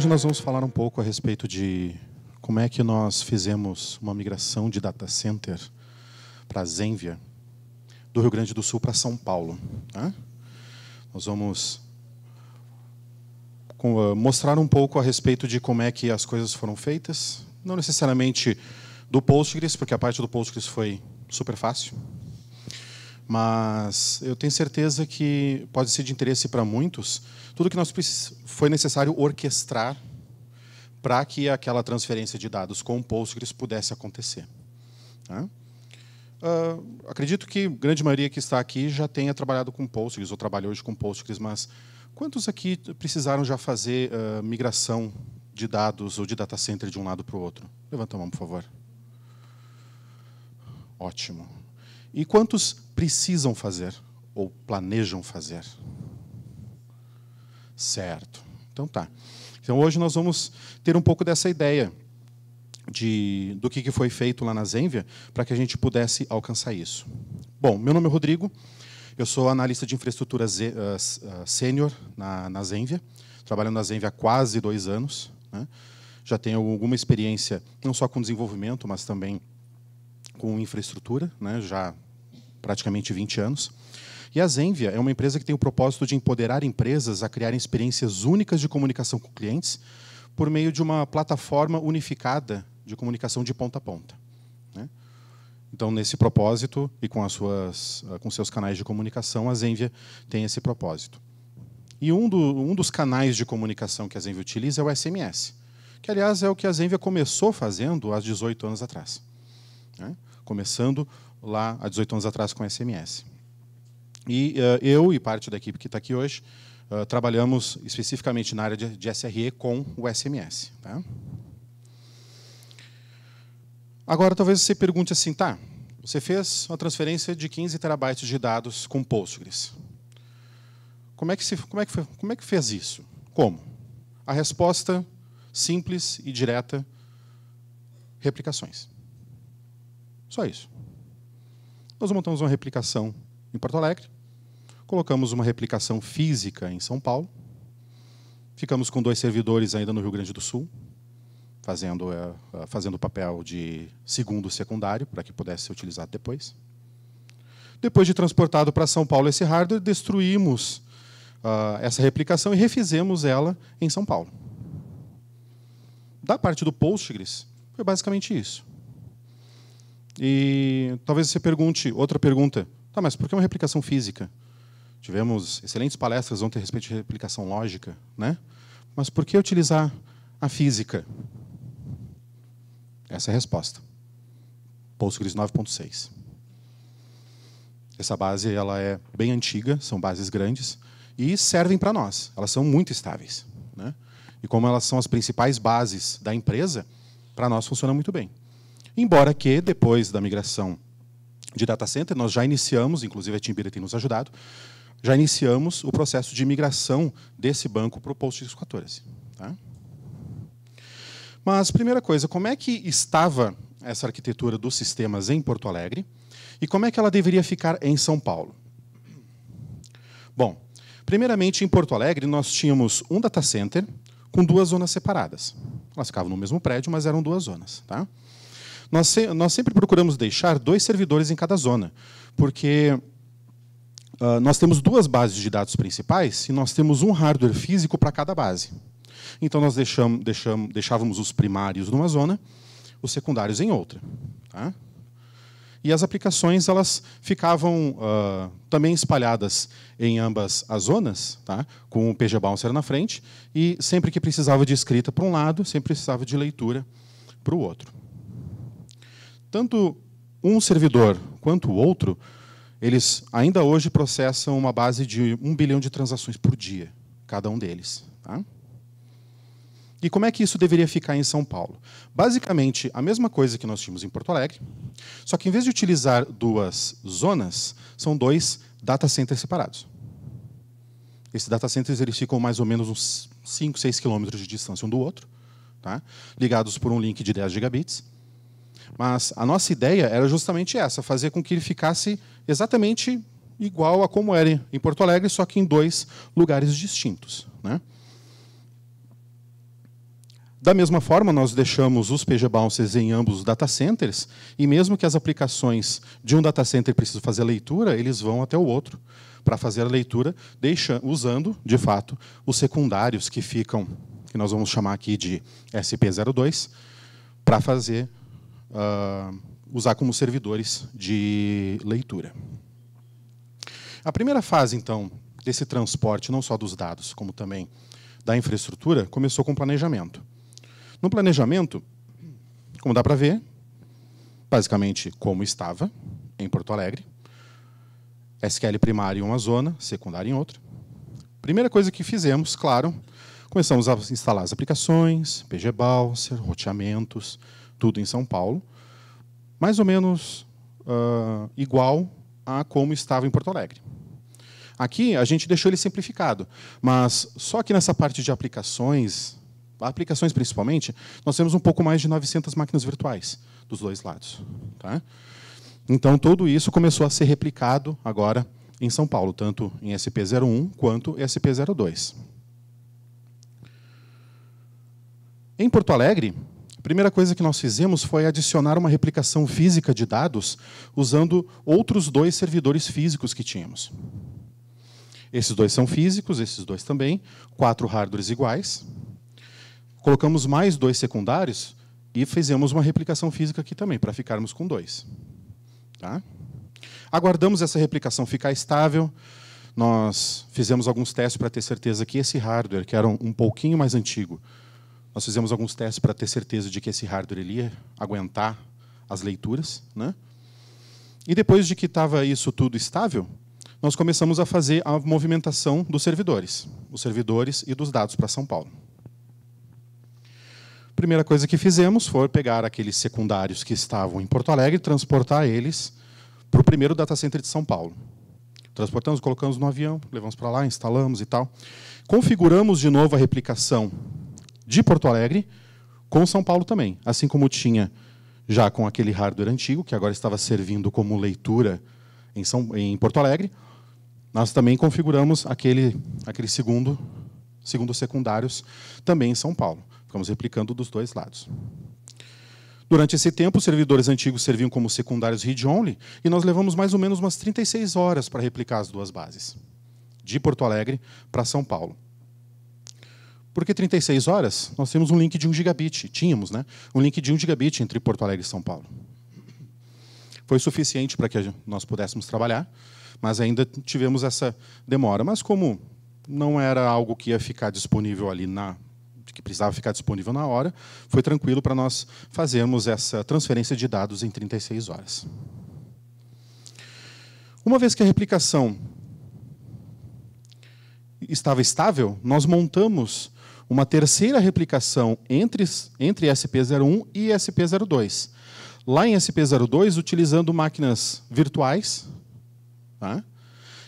Hoje nós vamos falar um pouco a respeito de como é que nós fizemos uma migração de data center para Zenvia, do Rio Grande do Sul para São Paulo. Tá? Nós vamos eh, mostrar um pouco a respeito de como é que as coisas foram feitas, não necessariamente do Postgres, porque a parte do Postgres foi super fácil, mas eu tenho certeza que pode ser de interesse para muitos. Tudo que nós foi necessário orquestrar para que aquela transferência de dados com o Postgres pudesse acontecer. Uh, acredito que a grande maioria que está aqui já tenha trabalhado com Postgres ou trabalha hoje com Postgres, mas quantos aqui precisaram já fazer uh, migração de dados ou de data center de um lado para o outro? Levanta a mão, por favor. Ótimo. E quantos precisam fazer ou planejam fazer? Certo. Então tá. Então hoje nós vamos ter um pouco dessa ideia de do que foi feito lá na Zenvia para que a gente pudesse alcançar isso. Bom, meu nome é Rodrigo. Eu sou analista de infraestrutura uh, sênior na, na Zenvia. Trabalho na Zenvia há quase dois anos. Né? Já tenho alguma experiência, não só com desenvolvimento, mas também com infraestrutura, né, já praticamente 20 anos. E a Zenvia é uma empresa que tem o propósito de empoderar empresas a criar experiências únicas de comunicação com clientes por meio de uma plataforma unificada de comunicação de ponta a ponta. Né? Então, nesse propósito e com as suas, ah, com seus canais de comunicação, a Zenvia tem esse propósito. E um, do, um dos canais de comunicação que a Zenvia utiliza é o SMS, que aliás é o que a Zenvia começou fazendo há 18 anos atrás. Né? começando lá há 18 anos atrás com SMS. E uh, eu e parte da equipe que está aqui hoje uh, trabalhamos especificamente na área de, de SRE com o SMS. Tá? Agora, talvez você pergunte assim, tá, você fez uma transferência de 15 terabytes de dados com Postgres. Como é que, se, como é que, foi, como é que fez isso? Como? A resposta simples e direta, replicações. Só isso. Nós montamos uma replicação em Porto Alegre, colocamos uma replicação física em São Paulo, ficamos com dois servidores ainda no Rio Grande do Sul, fazendo eh, eh, fazendo o papel de segundo secundário para que pudesse ser utilizado depois. Depois de transportado para São Paulo esse hardware, destruímos uh, essa replicação e refizemos ela em São Paulo. Da parte do Postgres, foi basicamente isso. E talvez você pergunte outra pergunta. Tá, mas por que uma replicação física? Tivemos excelentes palestras ontem a respeito de replicação lógica, né? Mas por que utilizar a física? Essa é a resposta. Postgres 9.6. Essa base ela é bem antiga, são bases grandes e servem para nós. Elas são muito estáveis, né? E como elas são as principais bases da empresa, para nós funciona muito bem. Embora que, depois da migração de data center, nós já iniciamos, inclusive a Timbira tem nos ajudado, já iniciamos o processo de migração desse banco para o Postgres 14 Tá? Mas, primeira coisa, como é que estava essa arquitetura dos sistemas em Porto Alegre e como é que ela deveria ficar em São Paulo? Bom, primeiramente, em Porto Alegre, nós tínhamos um data center com duas zonas separadas. Elas ficavam no mesmo prédio, mas eram duas zonas. Tá? Nós, se, nós sempre procuramos deixar dois servidores em cada zona, porque uh, nós temos duas bases de dados principais e nós temos um hardware físico para cada base. Então, nós deixávamos os primários numa zona, os secundários em outra. Tá? e as aplicações elas ficavam uh, também espalhadas em ambas as zonas, tá? com o PG Bouncer na frente, e sempre que precisava de escrita para um lado, sempre precisava de leitura para o outro. Tanto um servidor quanto o outro, eles ainda hoje processam uma base de um bilhão de transações por dia, cada um deles. Tá? E como é que isso deveria ficar em São Paulo? Basicamente, a mesma coisa que nós tínhamos em Porto Alegre, só que em vez de utilizar duas zonas, são dois data centers separados. Esses data centers eles ficam mais ou menos uns 5, 6 quilômetros de distância um do outro, tá? ligados por um link de 10 gigabits. Mas a nossa ideia era justamente essa, fazer com que ele ficasse exatamente igual a como era em Porto Alegre, só que em dois lugares distintos. Né? Da mesma forma, nós deixamos os PG Bounces em ambos os data centers, e mesmo que as aplicações de um data center precisem fazer a leitura, eles vão até o outro para fazer a leitura, usando, de fato, os secundários que ficam, que nós vamos chamar aqui de SP02, para fazer uh, usar como servidores de leitura. A primeira fase, então, desse transporte, não só dos dados, como também da infraestrutura, começou com o planejamento. No planejamento, como dá para ver, basicamente como estava em Porto Alegre, SQL primário em uma zona, secundário em outra. Primeira coisa que fizemos, claro, começamos a instalar as aplicações, pgbalser, roteamentos, tudo em São Paulo, mais ou menos uh, igual a como estava em Porto Alegre. Aqui a gente deixou ele simplificado, mas só que nessa parte de aplicações, aplicações principalmente, nós temos um pouco mais de 900 máquinas virtuais dos dois lados. Tá? Então tudo isso começou a ser replicado agora em São Paulo, tanto em SP01 quanto SP02. Em Porto Alegre, a primeira coisa que nós fizemos foi adicionar uma replicação física de dados usando outros dois servidores físicos que tínhamos. Esses dois são físicos, esses dois também, quatro hardwares iguais. Colocamos mais dois secundários e fizemos uma replicação física aqui também, para ficarmos com dois. Tá? Aguardamos essa replicação ficar estável. Nós fizemos alguns testes para ter certeza que esse hardware, que era um pouquinho mais antigo, nós fizemos alguns testes para ter certeza de que esse hardware ele ia aguentar as leituras. Né? E depois de que estava isso tudo estável, nós começamos a fazer a movimentação dos servidores, os servidores e dos dados para São Paulo. A primeira coisa que fizemos foi pegar aqueles secundários que estavam em Porto Alegre e transportar eles para o primeiro data center de São Paulo. Transportamos, colocamos no avião, levamos para lá, instalamos e tal. Configuramos de novo a replicação de Porto Alegre com São Paulo também, assim como tinha já com aquele hardware antigo, que agora estava servindo como leitura em, São, em Porto Alegre, nós também configuramos aquele, aquele segundo, segundo secundários também em São Paulo. Ficamos replicando dos dois lados. Durante esse tempo, os servidores antigos serviam como secundários read-only e nós levamos mais ou menos umas 36 horas para replicar as duas bases, de Porto Alegre para São Paulo. Porque 36 horas, nós temos um link de 1 gigabit. Tínhamos, né? Um link de 1 gigabit entre Porto Alegre e São Paulo. Foi suficiente para que nós pudéssemos trabalhar, mas ainda tivemos essa demora. Mas como não era algo que ia ficar disponível ali na que precisava ficar disponível na hora, foi tranquilo para nós fazermos essa transferência de dados em 36 horas. Uma vez que a replicação estava estável, nós montamos uma terceira replicação entre, entre SP01 e SP02. Lá em SP02, utilizando máquinas virtuais, tá?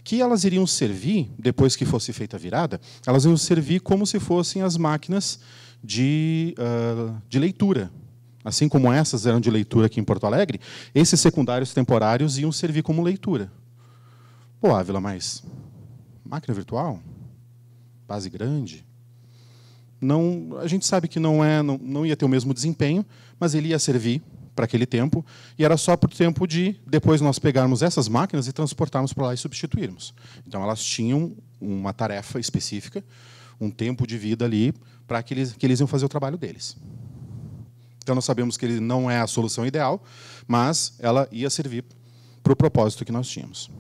que elas iriam servir, depois que fosse feita a virada, elas iriam servir como se fossem as máquinas de, uh, de leitura. Assim como essas eram de leitura aqui em Porto Alegre, esses secundários temporários iam servir como leitura. Pô, Ávila, mas máquina virtual? Base grande? não, a gente sabe que não, é, não, não ia ter o mesmo desempenho, mas ele ia servir para aquele tempo, e era só para o tempo de depois nós pegarmos essas máquinas e transportarmos para lá e substituirmos. Então elas tinham uma tarefa específica, um tempo de vida ali para que eles, que eles iam fazer o trabalho deles. Então nós sabemos que ele não é a solução ideal, mas ela ia servir para o propósito que nós tínhamos.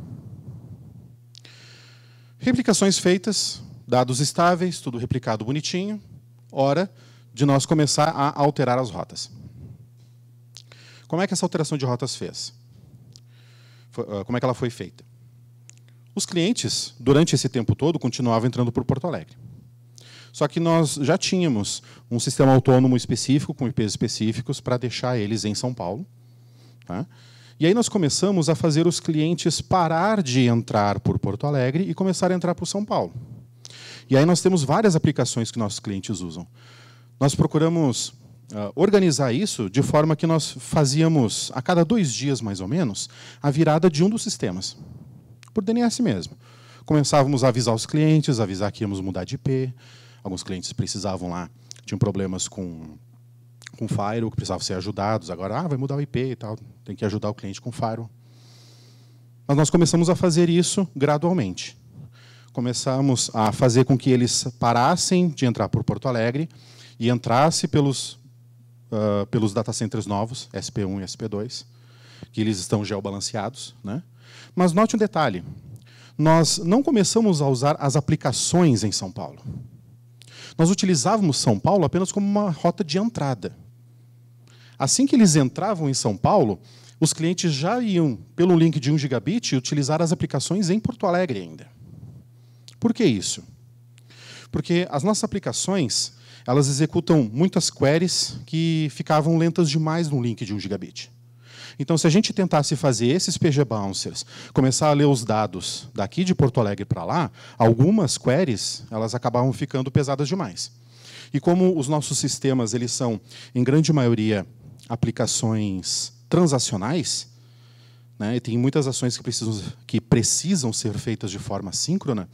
Replicações feitas, dados estáveis, tudo replicado bonitinho, hora de nós começar a alterar as rotas. Como é que essa alteração de rotas fez? Ah, como é que ela foi feita? Os clientes, durante esse tempo todo, continuavam entrando por Porto Alegre. Só que nós já tínhamos um sistema autônomo específico, com IPs específicos, para deixar eles em São Paulo. Tá? E aí nós começamos a fazer os clientes parar de entrar por Porto Alegre e começar a entrar por São Paulo. E aí nós temos várias aplicações que nossos clientes usam. Nós procuramos uh, organizar isso de forma que nós fazíamos, a cada dois dias mais ou menos, a virada de um dos sistemas, por DNS mesmo. Começávamos a avisar os clientes, avisar que íamos mudar de IP. Alguns clientes precisavam lá, tinham problemas com com firewall que precisavam ser ajudados. Agora, ah, vai mudar o IP e tal, tem que ajudar o cliente com firewall. Mas nós começamos a fazer isso gradualmente começamos a fazer com que eles parassem de entrar por Porto Alegre e entrasse pelos, uh, pelos data centers novos, SP1 e SP2, que eles estão geobalanceados. Né? Mas note um detalhe: nós não começamos a usar as aplicações em São Paulo. Nós utilizávamos São Paulo apenas como uma rota de entrada. Assim que eles entravam em São Paulo, os clientes já iam, pelo link de 1 gigabit, utilizar as aplicações em Porto Alegre ainda. Por que isso? Porque as nossas aplicações elas executam muitas queries que ficavam lentas demais num link de 1 gigabit. Então, se a gente tentasse fazer esses PG Bouncers começar a ler os dados daqui de Porto Alegre para lá, algumas queries elas acabavam ficando pesadas demais. E como os nossos sistemas eles são, em grande maioria, aplicações transacionais, né? E tem muitas ações que precisam, que precisam ser feitas de forma síncrona.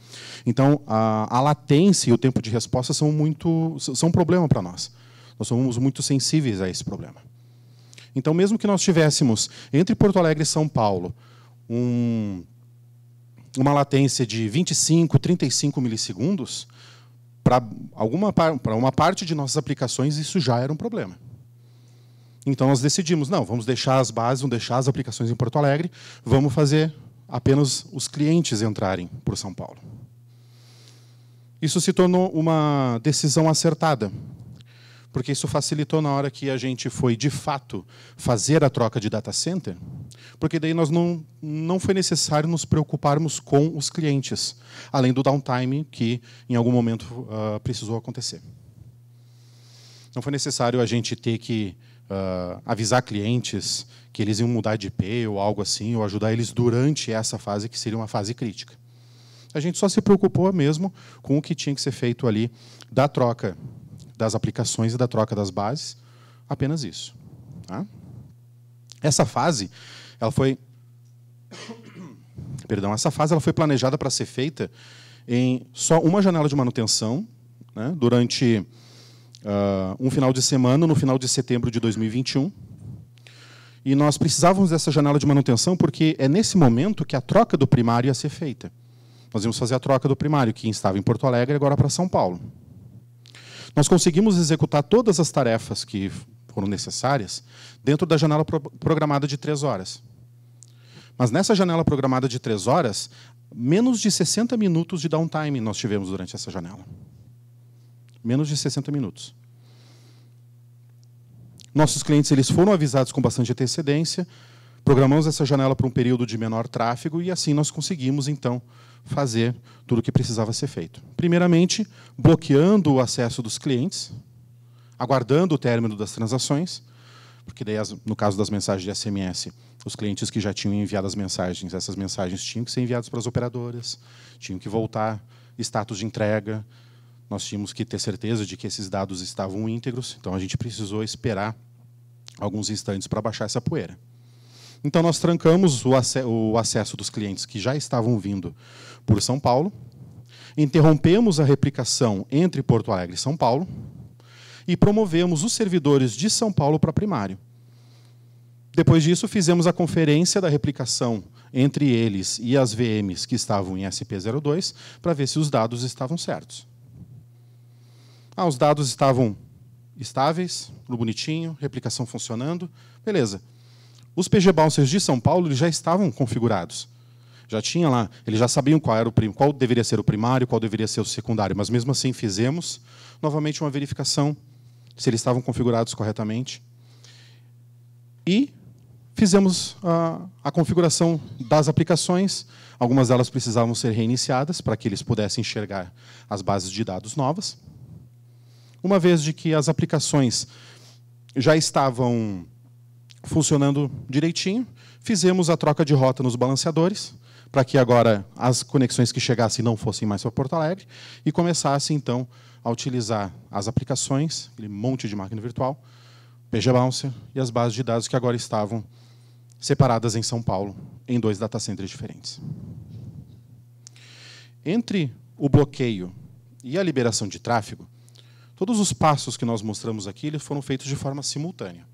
Então, a, a latência e o tempo de resposta são, muito, são um problema para nós. Nós somos muito sensíveis a esse problema. Então, mesmo que nós tivéssemos entre Porto Alegre e São Paulo um, uma latência de 25, 35 milissegundos, para uma parte de nossas aplicações isso já era um problema. Então nós decidimos, não, vamos deixar as bases, vamos deixar as aplicações em Porto Alegre, vamos fazer apenas os clientes entrarem por São Paulo. Isso se tornou uma decisão acertada, porque isso facilitou na hora que a gente foi, de fato, fazer a troca de data center, porque daí nós não, não foi necessário nos preocuparmos com os clientes, além do downtime que, em algum momento, uh, precisou acontecer. Não foi necessário a gente ter que uh, avisar clientes que eles iam mudar de IP ou algo assim, ou ajudar eles durante essa fase, que seria uma fase crítica. A gente só se preocupou mesmo com o que tinha que ser feito ali da troca das aplicações e da troca das bases, apenas isso. Tá? Essa fase, ela foi, perdão, essa fase ela foi planejada para ser feita em só uma janela de manutenção, né, durante uh, um final de semana, no final de setembro de 2021. E nós precisávamos dessa janela de manutenção porque é nesse momento que a troca do primário ia ser feita. Nós íamos fazer a troca do primário, que estava em Porto Alegre, agora para São Paulo. Nós conseguimos executar todas as tarefas que foram necessárias dentro da janela pro programada de três horas. Mas nessa janela programada de três horas, menos de 60 minutos de downtime nós tivemos durante essa janela menos de 60 minutos. Nossos clientes eles foram avisados com bastante antecedência, programamos essa janela para um período de menor tráfego e assim nós conseguimos então fazer tudo o que precisava ser feito. Primeiramente, bloqueando o acesso dos clientes, aguardando o término das transações, porque daí, no caso das mensagens de SMS, os clientes que já tinham enviado as mensagens, essas mensagens tinham que ser enviadas para as operadoras, tinham que voltar, status de entrega, nós tínhamos que ter certeza de que esses dados estavam íntegros, então a gente precisou esperar alguns instantes para baixar essa poeira. Então nós trancamos o, ac o acesso dos clientes que já estavam vindo por São Paulo, interrompemos a replicação entre Porto Alegre e São Paulo e promovemos os servidores de São Paulo para primário. Depois disso, fizemos a conferência da replicação entre eles e as VMs que estavam em SP02 para ver se os dados estavam certos. Ah, os dados estavam estáveis, tudo bonitinho, replicação funcionando, beleza. Os PG Bouncers de São Paulo eles já estavam configurados. Já tinha lá, eles já sabiam qual, era o qual deveria ser o primário, qual deveria ser o secundário, mas mesmo assim fizemos novamente uma verificação se eles estavam configurados corretamente. E fizemos a, a, configuração das aplicações. Algumas delas precisavam ser reiniciadas para que eles pudessem enxergar as bases de dados novas uma vez de que as aplicações já estavam funcionando direitinho, fizemos a troca de rota nos balanceadores, para que agora as conexões que chegassem não fossem mais para Porto Alegre, e começasse, então, a utilizar as aplicações, aquele monte de máquina virtual, PG Bouncer e as bases de dados que agora estavam separadas em São Paulo, em dois data centers diferentes. Entre o bloqueio e a liberação de tráfego, Todos os passos que nós mostramos aqui eles foram feitos de forma simultânea.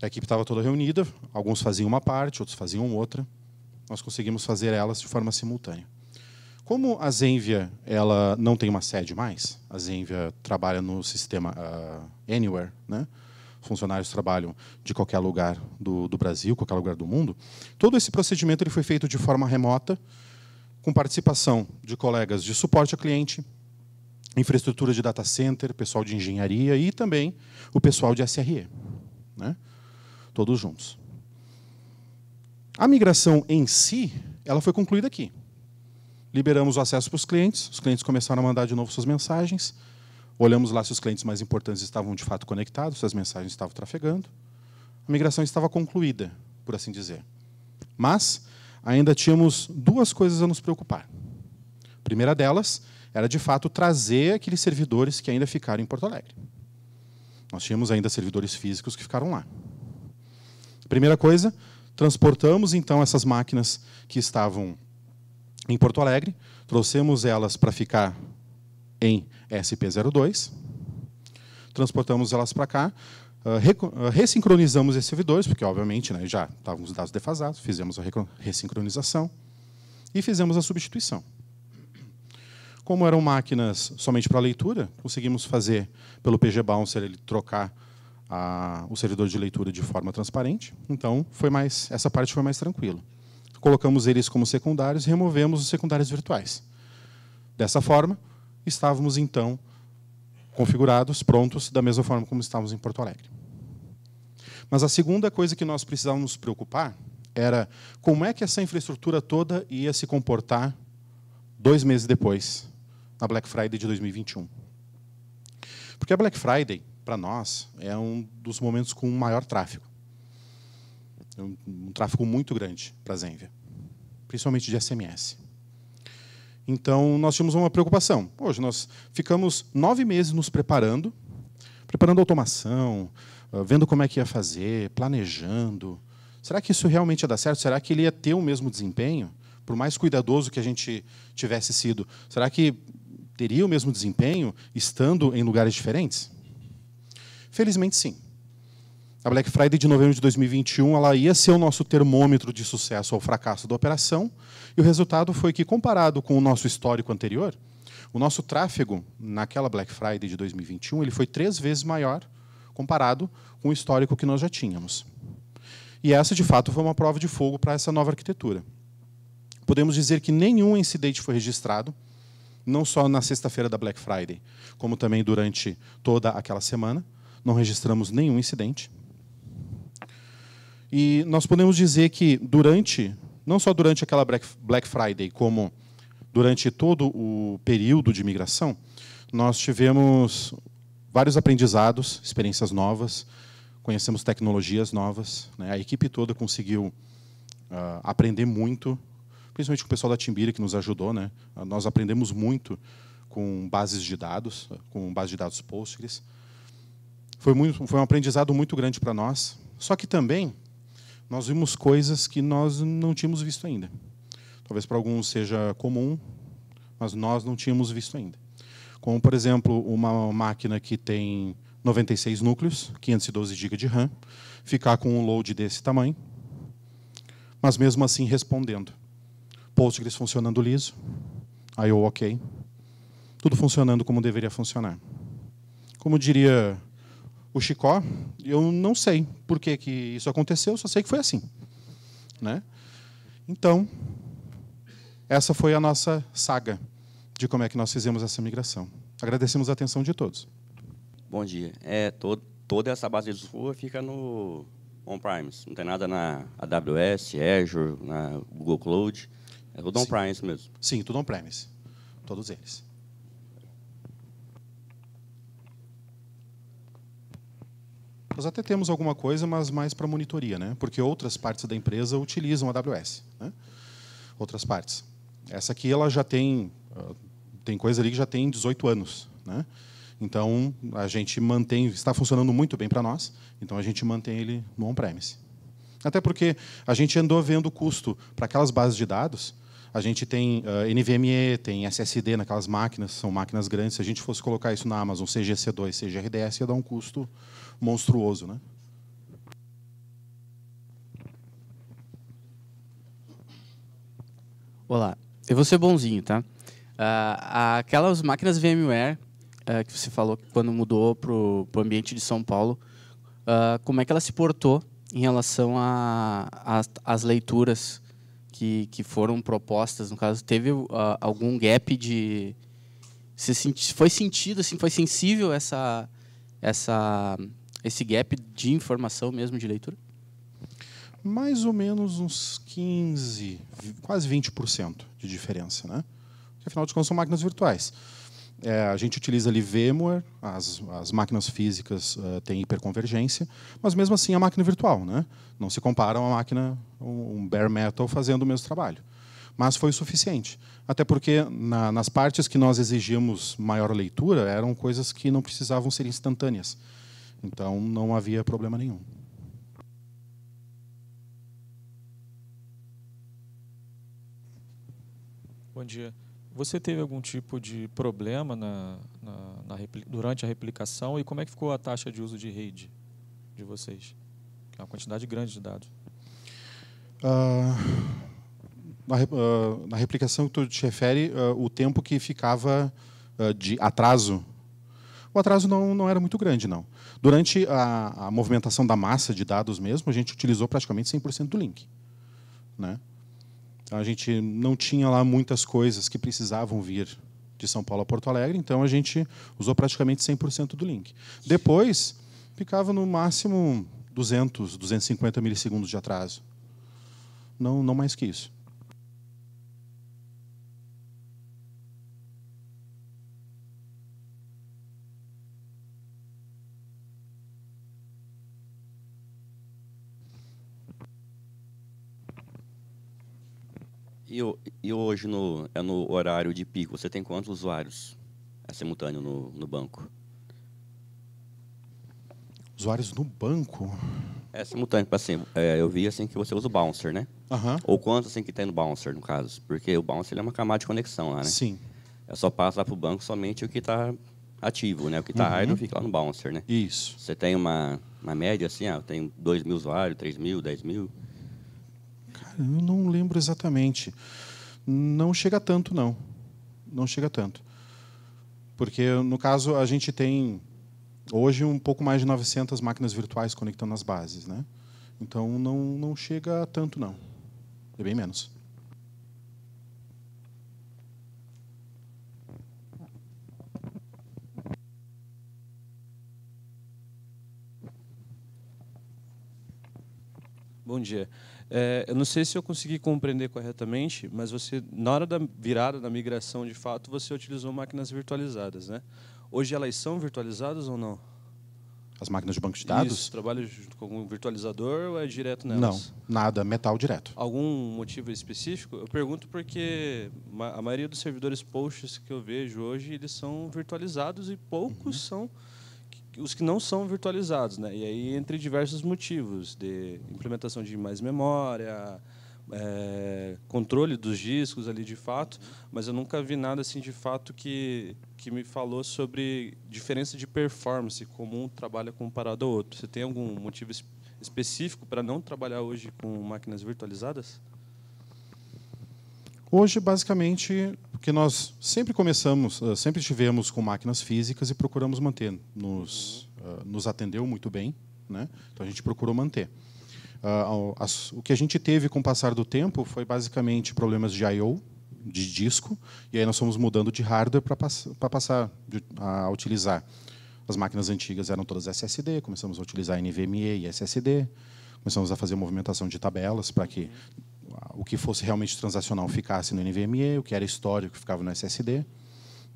A equipe estava toda reunida, alguns faziam uma parte, outros faziam outra. Nós conseguimos fazer elas de forma simultânea. Como a Zenvia ela não tem uma sede mais, a Zenvia trabalha no sistema uh, Anywhere, né? funcionários trabalham de qualquer lugar do, do, Brasil, qualquer lugar do mundo. Todo esse procedimento ele foi feito de forma remota, com participação de colegas de suporte a cliente, infraestrutura de data center, pessoal de engenharia e também o pessoal de SRE. Né? Todos juntos. A migração em si, ela foi concluída aqui. Liberamos o acesso para os clientes, os clientes começaram a mandar de novo suas mensagens, olhamos lá se os clientes mais importantes estavam de fato conectados, se as mensagens estavam trafegando. A migração estava concluída, por assim dizer. Mas ainda tínhamos duas coisas a nos preocupar. A primeira delas era de fato trazer aqueles servidores que ainda ficaram em Porto Alegre. Nós tínhamos ainda servidores físicos que ficaram lá. Primeira coisa, transportamos então essas máquinas que estavam em Porto Alegre, trouxemos elas para ficar em SP02, transportamos elas para cá, ah, ressincronizamos ah, esses servidores, porque obviamente né, já estavam os dados defasados, fizemos a ressincronização e fizemos a substituição. Como eram máquinas somente para leitura, conseguimos fazer pelo PG Bouncer ele trocar a, o servidor de leitura de forma transparente. Então, foi mais essa parte foi mais tranquila. Colocamos eles como secundários e removemos os secundários virtuais. Dessa forma, estávamos então configurados, prontos, da mesma forma como estávamos em Porto Alegre. Mas a segunda coisa que nós precisávamos nos preocupar era como é que essa infraestrutura toda ia se comportar dois meses depois na Black Friday de 2021. Porque a Black Friday, para nós, é um dos momentos com maior tráfego. É um, um tráfego muito grande para a Zenvia, principalmente de SMS. Então, nós tínhamos uma preocupação. Hoje, nós ficamos nove meses nos preparando, preparando automação, ah, vendo como é que ia fazer, planejando. Será que isso realmente ia dar certo? Será que ele ia ter o mesmo desempenho? Por mais cuidadoso que a gente tivesse sido, será que teria o mesmo desempenho estando em lugares diferentes? Felizmente, sim. A Black Friday de novembro de 2021 ela ia ser o nosso termômetro de sucesso ou fracasso da operação, e o resultado foi que, comparado com o nosso histórico anterior, o nosso tráfego naquela Black Friday de 2021 ele foi três vezes maior comparado com o histórico que nós já tínhamos. E essa, de fato, foi uma prova de fogo para essa nova arquitetura. Podemos dizer que nenhum incidente foi registrado, não só na sexta-feira da Black Friday, como também durante toda aquela semana. Não registramos nenhum incidente. E nós podemos dizer que durante, não só durante aquela Black Friday, como durante todo o período de migração, nós tivemos vários aprendizados, experiências novas, conhecemos tecnologias novas. Né? A equipe toda conseguiu uh, aprender muito principalmente com o pessoal da Timbira, que nos ajudou. Né? Ah, nós aprendemos muito com bases de dados, ah, com base de dados Postgres. Foi, muito, foi um aprendizado muito grande para nós. Só que também nós vimos coisas que nós não tínhamos visto ainda. Talvez para alguns seja comum, mas nós não tínhamos visto ainda. Como, por exemplo, uma máquina que tem 96 núcleos, 512 GB de RAM, ficar com um load desse tamanho, mas mesmo assim respondendo. Postgres funcionando liso, I.O. ok, tudo funcionando como deveria funcionar. Como diria o Chicó, eu não sei por que, que isso aconteceu, só sei que foi assim. Né? Então, essa foi a nossa saga de como é que nós fizemos essa migração. Agradecemos a atenção de todos. Bom dia. É, toda essa base de sua fica no on-premise. Não tem nada na AWS, Azure, na Google Cloud. É tudo on-premise mesmo. Sim, tudo on-premise. Todos eles. Nós até temos alguma coisa, mas mais para monitoria, né? porque outras partes da empresa utilizam a AWS. Né? Outras partes. Essa aqui ela já tem, ah, tem coisa ali que já tem 18 anos. Né? Então, a gente mantém, está funcionando muito bem para nós, então a gente mantém ele no on-premise. Até porque a gente andou vendo o custo para aquelas bases de dados, a gente tem uh, eh, NVMe, tem SSD naquelas máquinas, são máquinas grandes. Se a gente fosse colocar isso na Amazon, CGC2, CGRDS, ia dar um custo monstruoso. Né? Olá, eu vou ser bonzinho, tá? Uh, aquelas máquinas VMware uh, que você falou quando mudou para o ambiente de São Paulo, ah, como é que ela se portou em relação às leituras que, que foram propostas, no caso, teve uh, algum gap de. senti... Foi sentido, assim, foi sensível essa, essa, esse gap de informação mesmo, de leitura? Mais ou menos uns 15, quase 20% de diferença, né? Porque, afinal de contas, são máquinas virtuais. É, a gente utiliza ali VMware, as, as máquinas físicas uh, têm hiperconvergência, mas mesmo assim é a máquina virtual, né? Não se compara a uma máquina, um bare metal fazendo o mesmo trabalho. Mas foi o suficiente. Até porque na, nas partes que nós exigíamos maior leitura eram coisas que não precisavam ser instantâneas. Então não havia problema nenhum. Bom dia. Você teve algum tipo de problema na, na, na durante a replicação e como é que ficou a taxa de uso de rede de vocês? É uma quantidade grande de dados. Uh, na, uh, na, replicação que tu te refere, uh, o tempo que ficava de atraso o atraso não, não era muito grande, não. Durante a, a movimentação da massa de dados mesmo, a gente utilizou praticamente 100% do link. Né? Então a gente não tinha lá muitas coisas que precisavam vir de São Paulo a Porto Alegre, então a gente usou praticamente 100% do link. Depois, ficava no máximo 200, 250 milissegundos de atraso. Não, não mais que isso. E, hoje, no, é no horário de pico, você tem quantos usuários é simultâneo no, no banco? Usuários no banco? É simultâneo, assim, é, eu vi assim que você usa o bouncer, né? Uhum. Ou quantos assim que tem no bouncer, no caso? Porque o bouncer é uma camada de conexão lá, né? Sim. É só passa para o banco somente o que está ativo, né? O que está uhum. idle fica lá no bouncer, né? Isso. Você tem uma, uma média assim, ah, eu tenho 2 mil usuários, 3 mil, 10 mil? Eu não lembro exatamente. Não chega tanto, não. Não chega tanto. Porque, no caso, a gente tem hoje um pouco mais de 900 máquinas virtuais conectando as bases. Né? Então, não, não chega tanto, não. É bem menos. Bom dia. É, eu não sei se eu consegui compreender corretamente, mas você, na hora da virada da migração, de fato, você utilizou máquinas virtualizadas, né? Hoje elas são virtualizadas ou não? As máquinas de banco de dados? Isso, trabalha com um virtualizador ou é direto nelas? Não, nada, metal direto. Algum motivo específico? Eu pergunto porque a maioria dos servidores posts que eu vejo hoje, eles são virtualizados e poucos uhum. são os que não são virtualizados, né? E aí entre diversos motivos de implementação de mais memória, é, controle dos discos ali de fato, mas eu nunca vi nada assim de fato que que me falou sobre diferença de performance como um trabalha comparado ao outro. Você tem algum motivo específico para não trabalhar hoje com máquinas virtualizadas? Hoje, basicamente, porque nós sempre começamos, eh, sempre estivemos com máquinas físicas e procuramos manter. Nos, eh, nos atendeu muito bem, né? então a gente procurou manter. Ah, o que a gente teve com o passar do tempo foi basicamente problemas de I/O, de disco, e aí nós fomos mudando de hardware para passar a utilizar. As máquinas antigas eram todas SSD, começamos a utilizar NVMe e SSD, começamos a fazer movimentação de tabelas para que o que fosse realmente transacional ficasse no NVMe, o que era histórico ficava no SSD.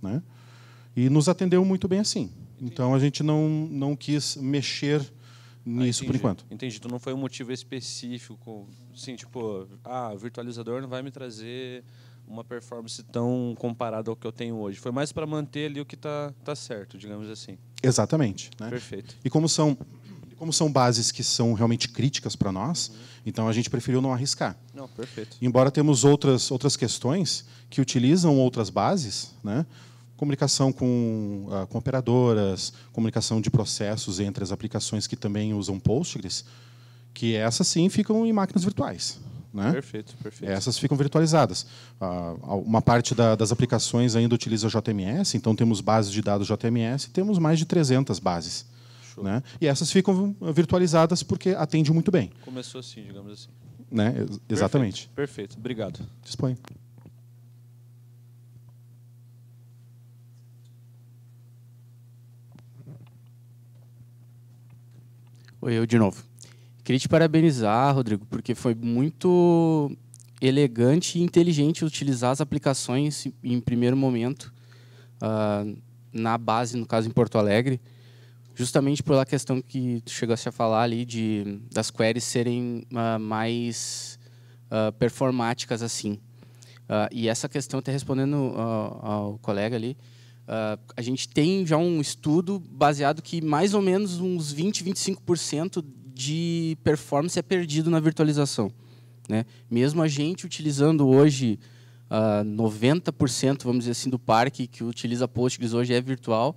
Né? E nos atendeu muito bem assim. Então a gente não, não quis mexer ah, nisso ah, por enquanto. Entendi. Então não foi um motivo específico, assim, tipo, ah, virtualizador não vai me trazer uma performance tão comparada ao que eu tenho hoje. Foi mais para manter ali o que está tá certo, digamos assim. Exatamente. Né? Perfeito. E como são como são bases que são realmente críticas para nós, uhum. então a gente preferiu não arriscar. Não, perfeito. Embora temos outras, outras questões que utilizam outras bases, né? comunicação com, uh, com operadoras, comunicação de processos entre as aplicações que também usam Postgres, que essas sim ficam em máquinas virtuais. Né? Perfeito, perfeito. Essas ficam virtualizadas. Uh, uma parte da, das aplicações ainda utiliza JMS, então temos bases de dados JMS, temos mais de 300 bases. Show. Né? E essas ficam virtualizadas porque atende muito bem. Começou assim, digamos assim. Né? Exatamente. Perfeito, obrigado. Dispõe. Oi, eu de novo. Queria te parabenizar, Rodrigo, porque foi muito elegante e inteligente utilizar as aplicações em primeiro momento uh, na base, no caso em Porto Alegre, justamente pela questão que tu chegaste a falar ali de das queries serem uh, mais uh, performáticas assim. Uh, e essa questão, até respondendo ao colega ali, a gente tem já um estudo baseado que mais ou menos uns 20, 25% de performance é perdido na virtualização. Né? Mesmo a gente utilizando hoje 90%, vamos dizer assim, do parque que utiliza Postgres hoje é virtual,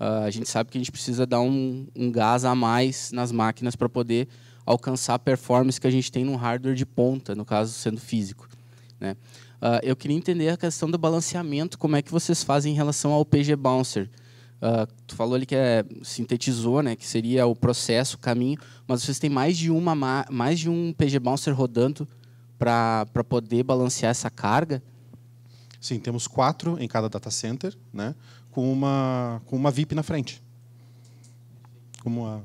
Uh, a gente sabe que a gente precisa dar um, um gás a mais nas máquinas para poder alcançar a performance que a gente tem no hardware de ponta, no caso sendo físico. Né? Uh, eu queria entender a questão do balanceamento, como é que vocês fazem em relação ao PG Bouncer. Uh, tu falou ali que é, sintetizou, né, que seria o processo, o caminho, mas vocês têm mais de uma mais de um PG Bouncer rodando para poder balancear essa carga? Sim, temos quatro em cada data center, né? com uma, com uma VIP na frente. Como uma...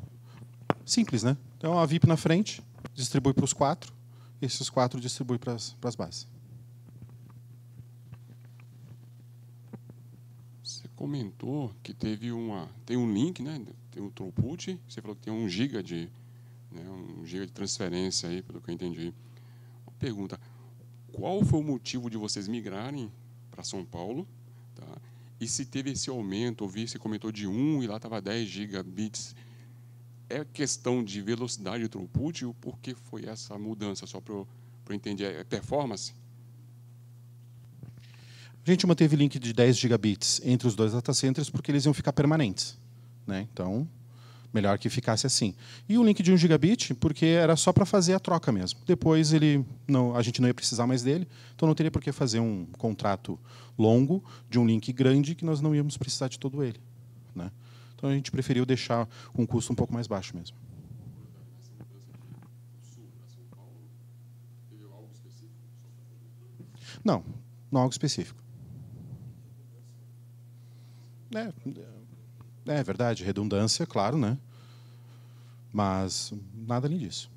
Simples, né? Então, a VIP na frente distribui para os quatro, esses quatro distribui para as, para as bases. Você comentou que teve uma tem um link, né? Tem um throughput. Você falou que tem um giga de né, um giga de transferência aí, pelo que eu entendi. Uma pergunta: qual foi o motivo de vocês migrarem para São Paulo? E se teve esse aumento, ouvi se comentou de 1 e lá estava 10 gigabits. É questão de velocidade de throughput? Por que foi essa mudança? Só para eu entender. É performance? A gente manteve link de 10 gigabits entre os dois data centers porque eles iam ficar permanentes. Né? Então, Melhor que ficasse assim. E o link de 1 gigabit, porque era só para fazer a troca mesmo. Depois ele não, a gente não ia precisar mais dele, então não teria por que fazer um contrato longo de um link grande que nós não íamos precisar de todo ele. Né? Então a gente preferiu deixar um custo um pouco mais baixo mesmo. Não, não algo específico. É, é, é verdade, redundância, claro, né? Mas nada além disso.